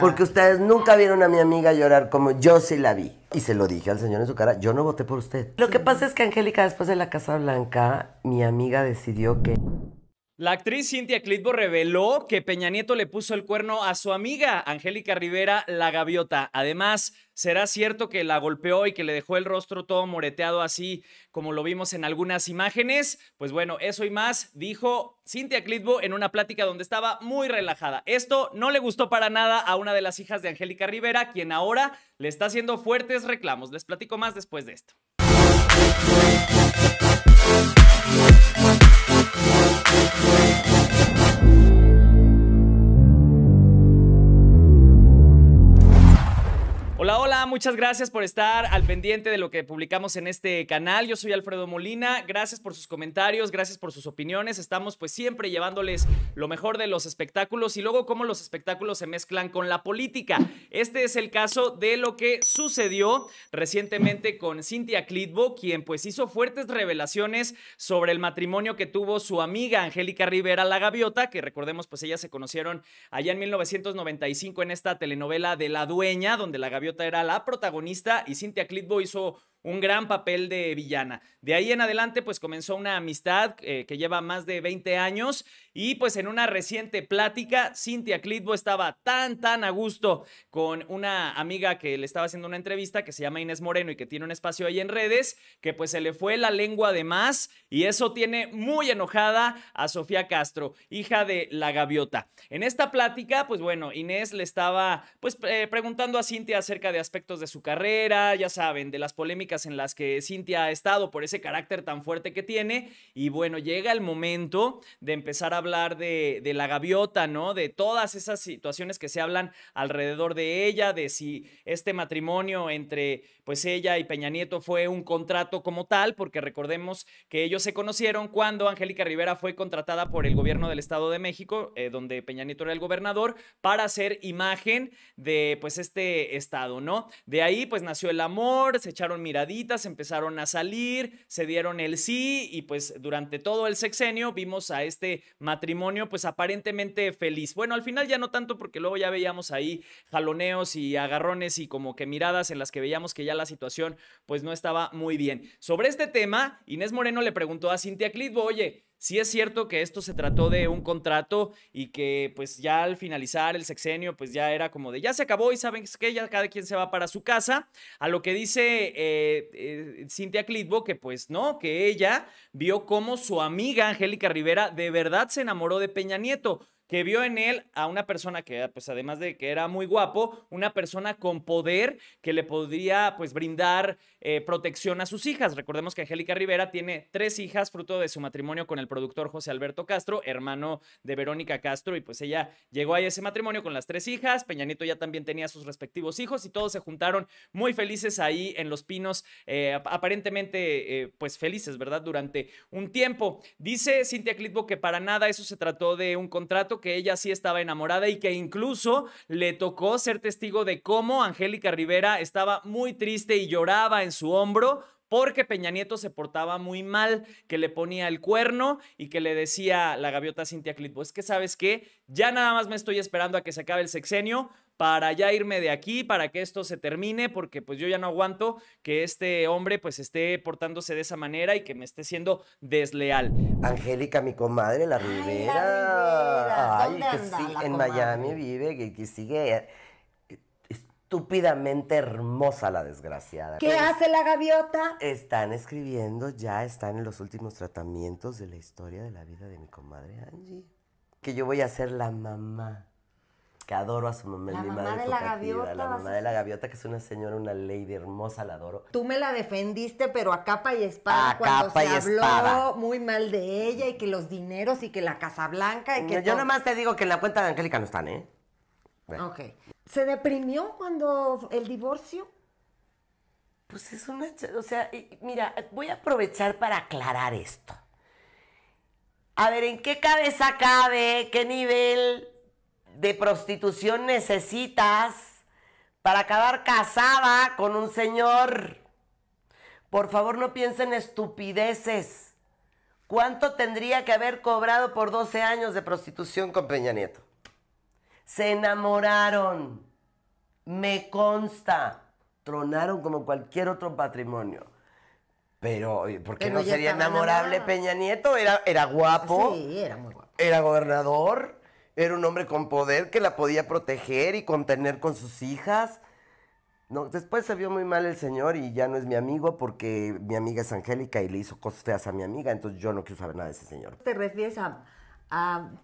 Porque ah. ustedes nunca vieron a mi amiga llorar como yo sí la vi. Y se lo dije al señor en su cara, yo no voté por usted. Lo que pasa es que Angélica, después de la Casa Blanca, mi amiga decidió que la actriz Cintia Clitbo reveló que Peña Nieto le puso el cuerno a su amiga Angélica Rivera La Gaviota. Además, ¿será cierto que la golpeó y que le dejó el rostro todo moreteado así como lo vimos en algunas imágenes? Pues bueno, eso y más dijo Cintia Clitbo en una plática donde estaba muy relajada. Esto no le gustó para nada a una de las hijas de Angélica Rivera, quien ahora le está haciendo fuertes reclamos. Les platico más después de esto. Thank you. Hola, muchas gracias por estar al pendiente de lo que publicamos en este canal. Yo soy Alfredo Molina, gracias por sus comentarios, gracias por sus opiniones. Estamos pues siempre llevándoles lo mejor de los espectáculos y luego cómo los espectáculos se mezclan con la política. Este es el caso de lo que sucedió recientemente con Cynthia Clitbo, quien pues hizo fuertes revelaciones sobre el matrimonio que tuvo su amiga Angélica Rivera La Gaviota, que recordemos pues ellas se conocieron allá en 1995 en esta telenovela de La Dueña, donde La Gaviota era la protagonista y Cynthia Clitbo hizo un gran papel de villana. De ahí en adelante, pues comenzó una amistad eh, que lleva más de 20 años y pues en una reciente plática, Cintia Clitbo estaba tan, tan a gusto con una amiga que le estaba haciendo una entrevista que se llama Inés Moreno y que tiene un espacio ahí en redes, que pues se le fue la lengua de más y eso tiene muy enojada a Sofía Castro, hija de la gaviota. En esta plática, pues bueno, Inés le estaba pues eh, preguntando a Cintia acerca de aspectos de su carrera, ya saben, de las polémicas en las que Cintia ha estado por ese carácter tan fuerte que tiene y bueno, llega el momento de empezar a hablar de, de, la gaviota, ¿no? De todas esas situaciones que se hablan alrededor de ella, de si este matrimonio entre pues ella y Peña Nieto fue un contrato como tal, porque recordemos que ellos se conocieron cuando Angélica Rivera fue contratada por el gobierno del Estado de México, eh, donde Peña Nieto era el gobernador, para hacer imagen de pues este estado, ¿no? De ahí pues nació el amor, se echaron miraditas, empezaron a salir, se dieron el sí y pues durante todo el sexenio vimos a este matrimonio matrimonio, pues aparentemente feliz. Bueno, al final ya no tanto porque luego ya veíamos ahí jaloneos y agarrones y como que miradas en las que veíamos que ya la situación pues no estaba muy bien. Sobre este tema, Inés Moreno le preguntó a Cintia Clitbo, oye, Sí es cierto que esto se trató de un contrato y que pues ya al finalizar el sexenio pues ya era como de ya se acabó y saben que ya cada quien se va para su casa, a lo que dice eh, eh, Cintia Clitbo que pues no, que ella vio cómo su amiga Angélica Rivera de verdad se enamoró de Peña Nieto que vio en él a una persona que, pues además de que era muy guapo, una persona con poder que le podría, pues, brindar eh, protección a sus hijas. Recordemos que Angélica Rivera tiene tres hijas fruto de su matrimonio con el productor José Alberto Castro, hermano de Verónica Castro, y pues ella llegó a ese matrimonio con las tres hijas, Peñanito ya también tenía sus respectivos hijos y todos se juntaron muy felices ahí en Los Pinos, eh, aparentemente, eh, pues, felices, ¿verdad? Durante un tiempo. Dice Cintia Clitbo que para nada eso se trató de un contrato que ella sí estaba enamorada y que incluso le tocó ser testigo de cómo Angélica Rivera estaba muy triste y lloraba en su hombro porque Peña Nieto se portaba muy mal, que le ponía el cuerno y que le decía la gaviota Cintia Clitbo, es que sabes qué, ya nada más me estoy esperando a que se acabe el sexenio para ya irme de aquí, para que esto se termine, porque pues yo ya no aguanto que este hombre pues esté portándose de esa manera y que me esté siendo desleal. Angélica, mi comadre, la Rivera. Ay, que sí, en Miami vive, que, sigue eh, estúpidamente hermosa la desgraciada. ¿Qué hace la gaviota? Están escribiendo, ya están en los últimos tratamientos de la historia de la vida de mi comadre Angie. Que yo voy a ser la mamá que adoro a su mamá. La mamá de la gaviota. la mamá de la gaviota, que es una señora, una lady hermosa, la adoro. Tú me la defendiste, pero a capa y espada. cuando se habló muy mal de ella y que los dineros y que la Casa Blanca y que. yo nomás te digo que en la cuenta de Angélica no están, ¿eh? Ok. ¿Se deprimió cuando el divorcio? Pues es una. O sea, mira, voy a aprovechar para aclarar esto. A ver, ¿en qué cabeza cabe? ¿Qué nivel de prostitución necesitas para acabar casada con un señor? Por favor, no piensen estupideces. ¿Cuánto tendría que haber cobrado por 12 años de prostitución con Peña Nieto? Se enamoraron. Me consta. Tronaron como cualquier otro patrimonio. Pero, ¿por qué no sería enamorable Peña Nieto? Era, era guapo. Sí, era muy guapo. Era gobernador era un hombre con poder que la podía proteger y contener con sus hijas. No, después se vio muy mal el señor y ya no es mi amigo porque mi amiga es Angélica y le hizo cosas feas a mi amiga, entonces yo no quiero saber nada de ese señor. ¿Te refieres a,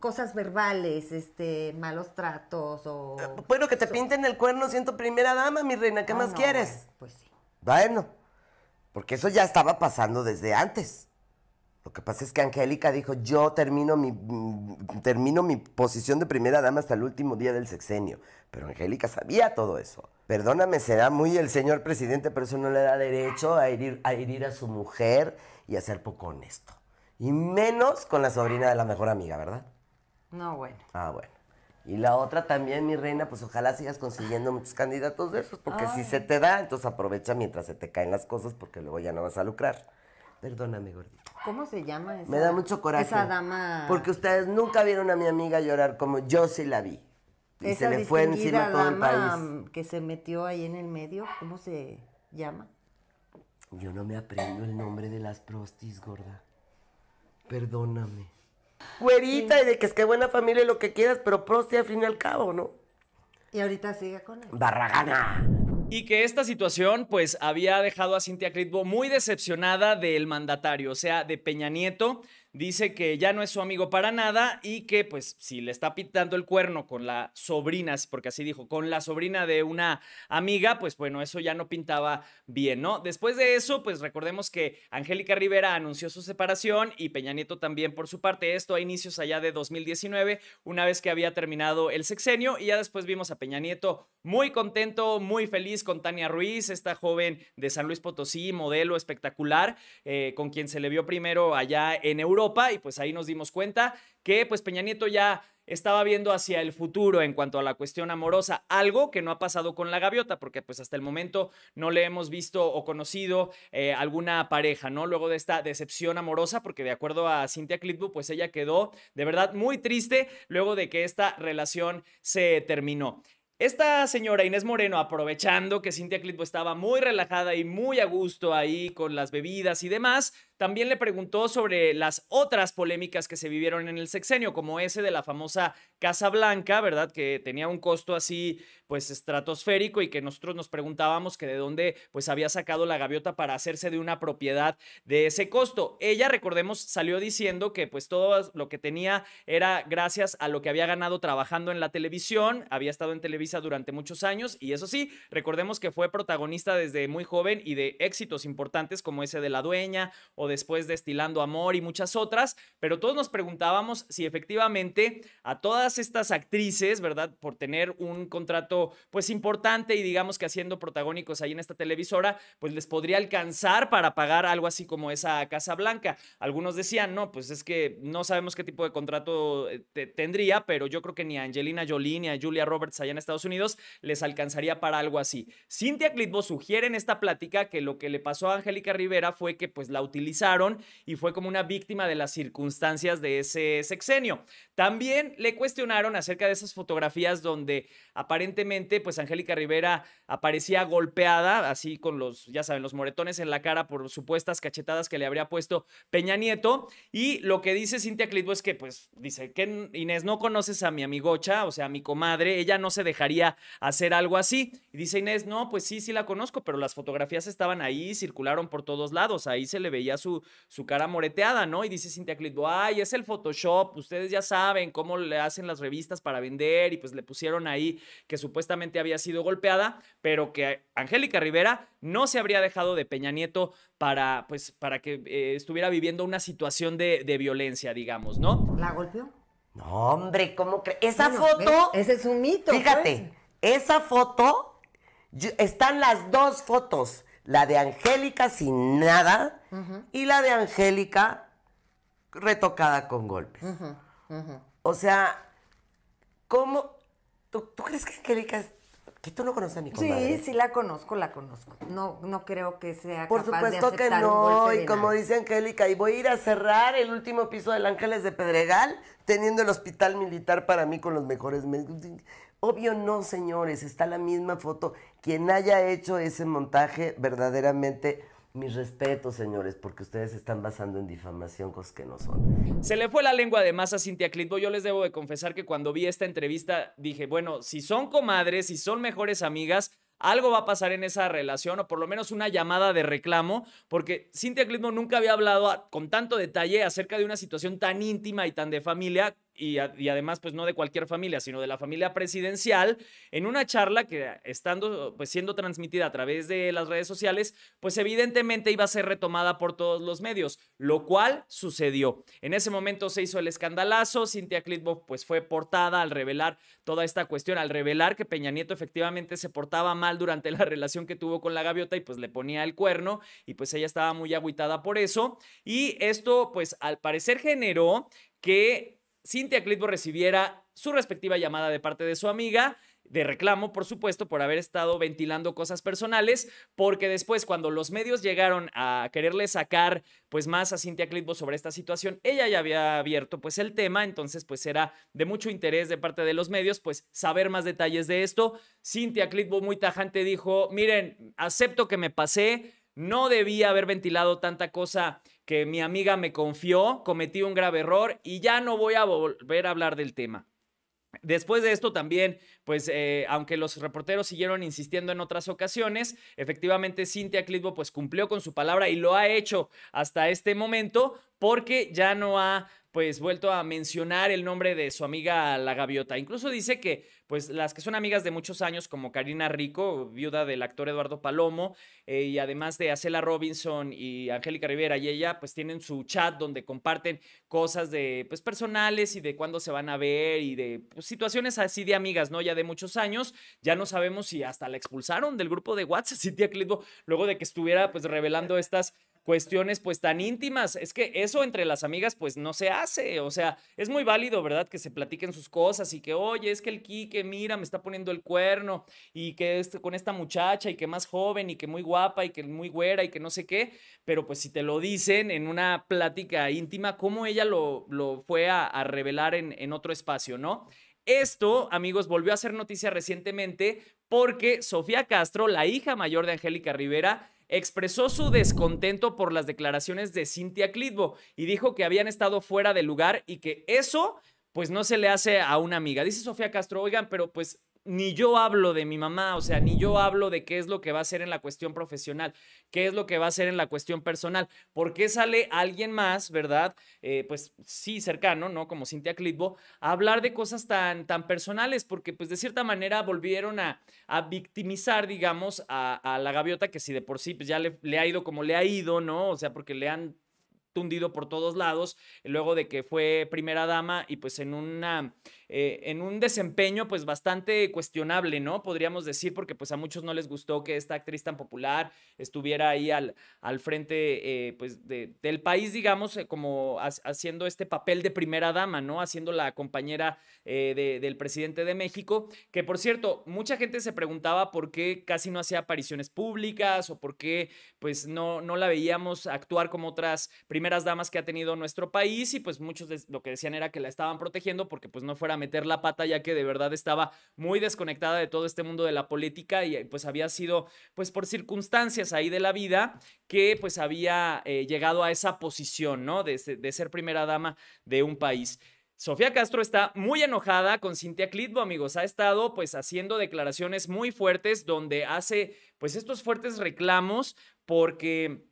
cosas verbales, este, malos tratos o...? Eh, bueno, que te pinten el cuerno siento primera dama, mi reina, ¿qué ah, más quieres? pues sí. Bueno, porque eso ya estaba pasando desde antes. Lo que pasa es que Angélica dijo, yo termino mi, termino mi posición de primera dama hasta el último día del sexenio. Pero Angélica sabía todo eso. Perdóname, será muy el señor presidente, pero eso no le da derecho a herir, a a su mujer y a ser poco honesto. Y menos con la sobrina de la mejor amiga, ¿verdad? No, bueno. Ah, bueno. Y la otra también, mi reina, pues ojalá sigas consiguiendo muchos candidatos de esos, porque si se te da, entonces aprovecha mientras se te caen las cosas, porque luego ya no vas a lucrar. Perdóname, gordita. ¿Cómo se llama esa? Me da mucho coraje. Esa dama. Porque ustedes nunca vieron a mi amiga llorar como yo sí la vi. Y se le fue encima todo el país. Que se metió ahí en el medio, ¿cómo se llama? Yo no me aprendo el nombre de las prostis, gorda. Perdóname. Cuerita, y de que es que buena familia y lo que quieras, pero prosti al fin y al cabo, ¿no? Y ahorita sigue con él. Barragana. Y que esta situación pues había dejado a Cintia Critbo muy decepcionada del mandatario, o sea, de Peña Nieto dice que ya no es su amigo para nada y que pues si le está pintando el cuerno con la sobrina, porque así dijo, con la sobrina de una amiga, pues bueno, eso ya no pintaba bien, ¿no? Después de eso, pues recordemos que Angélica Rivera anunció su separación y Peña Nieto también por su parte, esto a inicios allá de 2019, una vez que había terminado el sexenio y ya después vimos a Peña Nieto muy contento, muy feliz con Tania Ruiz, esta joven de San Luis Potosí, modelo espectacular, eh, con quien se le vio primero allá en Europa y pues ahí nos dimos cuenta que pues Peña Nieto ya estaba viendo hacia el futuro en cuanto a la cuestión amorosa, algo que no ha pasado con la gaviota, porque pues hasta el momento no le hemos visto o conocido eh, alguna pareja, ¿no? Luego de esta decepción amorosa, porque de acuerdo a Cynthia Clitwood, pues ella quedó de verdad muy triste luego de que esta relación se terminó. Esta señora Inés Moreno, aprovechando que Cintia Clitbo estaba muy relajada y muy a gusto ahí con las bebidas y demás, también le preguntó sobre las otras polémicas que se vivieron en el sexenio, como ese de la famosa Casa Blanca, ¿verdad? Que tenía un costo así, pues, estratosférico y que nosotros nos preguntábamos que de dónde, pues, había sacado la gaviota para hacerse de una propiedad de ese costo. Ella, recordemos, salió diciendo que, pues, todo lo que tenía era gracias a lo que había ganado trabajando en la televisión, había estado en Televisa durante muchos años y eso sí, recordemos que fue protagonista desde muy joven y de éxitos importantes como ese de La Dueña o después después Destilando Amor y muchas otras, pero todos nos preguntábamos si efectivamente a todas estas actrices, ¿verdad? Por tener un contrato pues importante y digamos que haciendo protagónicos ahí en esta televisora, pues les podría alcanzar para pagar algo así como esa Casa Blanca. Algunos decían, no, pues es que no sabemos qué tipo de contrato eh, tendría, pero yo creo que ni a Angelina Jolie ni a Julia Roberts allá en Estados Unidos les alcanzaría para algo así. Cynthia Clitbo sugiere en esta plática que lo que le pasó a Angélica Rivera fue que pues la utilizó y fue como una víctima de las circunstancias de ese sexenio. También le cuestionaron acerca de esas fotografías donde aparentemente pues Angélica Rivera aparecía golpeada, así con los, ya saben, los moretones en la cara por supuestas cachetadas que le habría puesto Peña Nieto. Y lo que dice Cintia Clitbo es que pues dice que Inés, no conoces a mi amigocha, o sea, a mi comadre, ella no se dejaría hacer algo así. Y dice Inés, no, pues sí, sí la conozco, pero las fotografías estaban ahí, circularon por todos lados, ahí se le veía su su, cara moreteada, ¿no? Y dice Cintia Clitbo, ay, es el Photoshop, ustedes ya saben cómo le hacen las revistas para vender y pues le pusieron ahí que supuestamente había sido golpeada, pero que Angélica Rivera no se habría dejado de Peña Nieto para, pues, para que eh, estuviera viviendo una situación de, violencia, digamos, ¿no? ¿La golpeó? No, hombre, ¿cómo crees? Esa foto. Ese es un mito. Fíjate, pues. esa foto. están las dos fotos la de Angélica sin nada y la de Angélica retocada con golpes. O sea, ¿cómo? ¿Tú, ¿Tú crees que Angélica es ¿Que tú no conoces a mi Sí, sí la conozco, la conozco. No, no creo que sea Por supuesto que no, y como dice Angélica, y voy a ir a cerrar el último piso del Ángeles de Pedregal, teniendo el hospital militar para mí con los mejores médicos. Obvio no, señores, está la misma foto. Quien haya hecho ese montaje verdaderamente mis respetos, señores, porque ustedes están basando en difamación cosas que no son. Se le fue la lengua además a Cintia Clitbo. Yo les debo de confesar que cuando vi esta entrevista dije, bueno, si son comadres, si son mejores amigas, algo va a pasar en esa relación o por lo menos una llamada de reclamo, porque Cintia Clitbo nunca había hablado con tanto detalle acerca de una situación tan íntima y tan de familia y, además, pues no de cualquier familia, sino de la familia presidencial, en una charla que estando, pues siendo transmitida a través de las redes sociales, pues evidentemente iba a ser retomada por todos los medios, lo cual sucedió. En ese momento se hizo el escandalazo, Cintia Clitbo pues fue portada al revelar toda esta cuestión, al revelar que Peña Nieto efectivamente se portaba mal durante la relación que tuvo con la gaviota y pues le ponía el cuerno y pues ella estaba muy agüitada por eso. Y esto pues al parecer generó que Cintia Clitbo recibiera su respectiva llamada de parte de su amiga, de reclamo, por supuesto, por haber estado ventilando cosas personales, porque después cuando los medios llegaron a quererle sacar pues más a Cintia Clitbo sobre esta situación, ella ya había abierto pues el tema, entonces pues era de mucho interés de parte de los medios pues saber más detalles de esto. Cintia Clitbo muy tajante dijo, miren, acepto que me pasé, no debía haber ventilado tanta cosa que mi amiga me confió, cometí un grave error y ya no voy a volver a hablar del tema. Después de esto también, pues eh, aunque los reporteros siguieron insistiendo en otras ocasiones, efectivamente Cintia Clitbo pues cumplió con su palabra y lo ha hecho hasta este momento, porque ya no ha pues vuelto a mencionar el nombre de su amiga la gaviota. Incluso dice que pues las que son amigas de muchos años como Karina Rico, viuda del actor Eduardo Palomo, eh, y además de Acela Robinson y Angélica Rivera y ella pues tienen su chat donde comparten cosas de pues personales y de cuándo se van a ver y de pues, situaciones así de amigas, ¿no? Ya de muchos años, ya no sabemos si hasta la expulsaron del grupo de WhatsApp, City Clitbo, luego de que estuviera pues revelando estas cuestiones pues tan íntimas. Es que eso entre las amigas pues no se hace. O sea, es muy válido, ¿verdad? Que se platiquen sus cosas y que, oye, es que el Quique, mira, me está poniendo el cuerno y que este, con esta muchacha y que más joven y que muy guapa y que muy güera y que no sé qué. Pero pues si te lo dicen en una plática íntima, ¿cómo ella lo, lo fue a, revelar en, en otro espacio, no? Esto, amigos, volvió a ser noticia recientemente porque Sofía Castro, la hija mayor de Angélica Rivera, expresó su descontento por las declaraciones de Cintia Clitbo y dijo que habían estado fuera de lugar y que eso pues no se le hace a una amiga. Dice Sofía Castro, oigan, pero pues ni yo hablo de mi mamá, o sea, ni yo hablo de qué es lo que va a hacer en la cuestión profesional, qué es lo que va a hacer en la cuestión personal, por qué sale alguien más, ¿verdad? Eh, pues sí, cercano, ¿no? Como Cintia Clitbo, a hablar de cosas tan, tan personales, porque pues de cierta manera volvieron a, a victimizar, digamos, a, la gaviota, que si de por sí pues, ya le, le ha ido como le ha ido, ¿no? O sea, porque le han tundido por todos lados, luego de que fue primera dama y pues en una eh, en un desempeño pues bastante cuestionable, ¿no? Podríamos decir, porque pues a muchos no les gustó que esta actriz tan popular estuviera ahí al, al frente eh, pues del país, digamos, eh, como haciendo este papel de primera dama, ¿no? Haciendo la compañera de, del presidente de México, que por cierto, mucha gente se preguntaba por qué casi no hacía apariciones públicas o por qué pues no, no la veíamos actuar como otras primeras damas que ha tenido nuestro país y pues muchos lo que decían era que la estaban protegiendo porque pues no fuera meter la pata ya que de verdad estaba muy desconectada de todo este mundo de la política y eh, pues había sido pues por circunstancias ahí de la vida que pues había eh, llegado a esa posición, ¿no? De, ser primera dama de un país. Sofía Castro está muy enojada con Cintia Clitbo, amigos. Ha estado pues haciendo declaraciones muy fuertes donde hace pues estos fuertes reclamos porque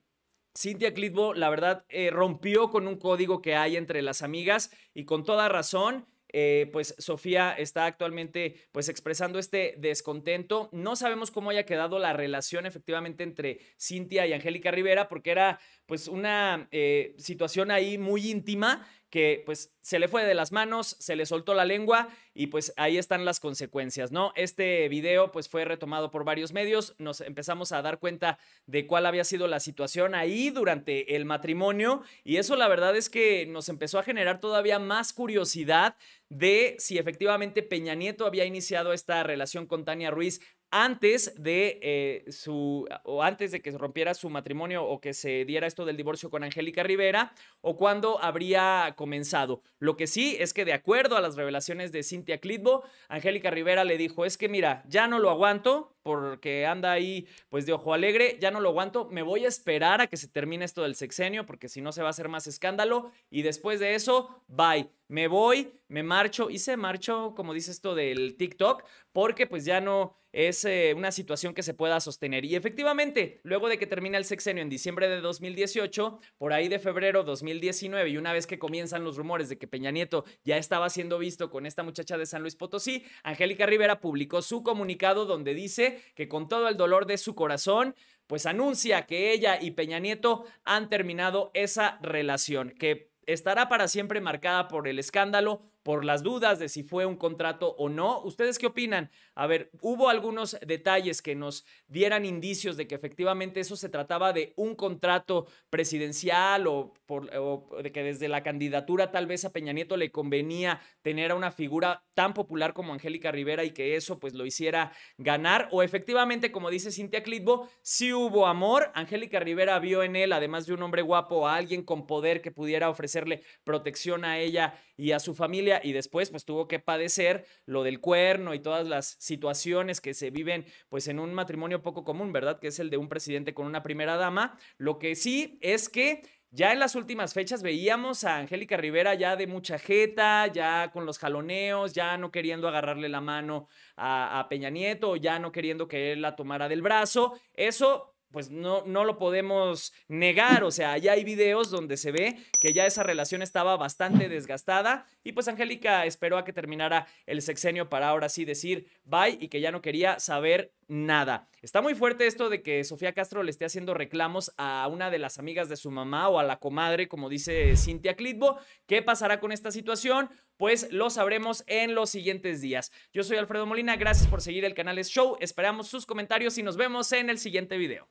Cintia Clitbo, la verdad, eh, rompió con un código que hay entre las amigas y con toda razón eh, pues Sofía está actualmente pues expresando este descontento. No sabemos cómo haya quedado la relación efectivamente entre Cintia y Angélica Rivera, porque era pues una eh, situación ahí muy íntima que pues se le fue de las manos, se le soltó la lengua y pues ahí están las consecuencias, ¿no? Este video pues fue retomado por varios medios, nos empezamos a dar cuenta de cuál había sido la situación ahí durante el matrimonio y eso la verdad es que nos empezó a generar todavía más curiosidad de si efectivamente Peña Nieto había iniciado esta relación con Tania Ruiz antes de eh, su o antes de que se rompiera su matrimonio o que se diera esto del divorcio con Angélica Rivera o cuando habría comenzado. Lo que sí es que de acuerdo a las revelaciones de Cynthia Clitbo, Angélica Rivera le dijo, "Es que mira, ya no lo aguanto, porque anda ahí pues de ojo alegre, ya no lo aguanto, me voy a esperar a que se termine esto del sexenio porque si no se va a hacer más escándalo y después de eso, bye, me voy, me marcho y se marcho, como dice esto del TikTok, porque pues ya no es eh, una situación que se pueda sostener. Y efectivamente, luego de que termina el sexenio en diciembre de 2018, por ahí de febrero 2019, y una vez que comienzan los rumores de que Peña Nieto ya estaba siendo visto con esta muchacha de San Luis Potosí, Angélica Rivera publicó su comunicado donde dice que con todo el dolor de su corazón, pues anuncia que ella y Peña Nieto han terminado esa relación, que estará para siempre marcada por el escándalo, por las dudas de si fue un contrato o no. ¿Ustedes qué opinan? A ver, hubo algunos detalles que nos dieran indicios de que efectivamente eso se trataba de un contrato presidencial o, de que desde la candidatura tal vez a Peña Nieto le convenía tener a una figura tan popular como Angélica Rivera y que eso pues lo hiciera ganar. O efectivamente, como dice Cintia Clitbo, sí hubo amor. Angélica Rivera vio en él, además de un hombre guapo, a alguien con poder que pudiera ofrecerle protección a ella y a su familia y después pues tuvo que padecer lo del cuerno y todas las situaciones que se viven pues en un matrimonio poco común, ¿verdad? Que es el de un presidente con una primera dama. Lo que sí es que ya en las últimas fechas veíamos a Angélica Rivera ya de mucha jeta, ya con los jaloneos, ya no queriendo agarrarle la mano a, a Peña Nieto, ya no queriendo que él la tomara del brazo. Eso pues no, no lo podemos negar. O sea, ya hay videos donde se ve que ya esa relación estaba bastante desgastada y pues Angélica esperó a que terminara el sexenio para ahora sí decir bye y que ya no quería saber nada. Está muy fuerte esto de que Sofía Castro le esté haciendo reclamos a una de las amigas de su mamá o a la comadre, como dice Cintia Clitbo. ¿Qué pasará con esta situación? Pues lo sabremos en los siguientes días. Yo soy Alfredo Molina, gracias por seguir el canal Show, esperamos sus comentarios y nos vemos en el siguiente video.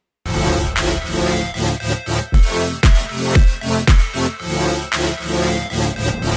Thank you.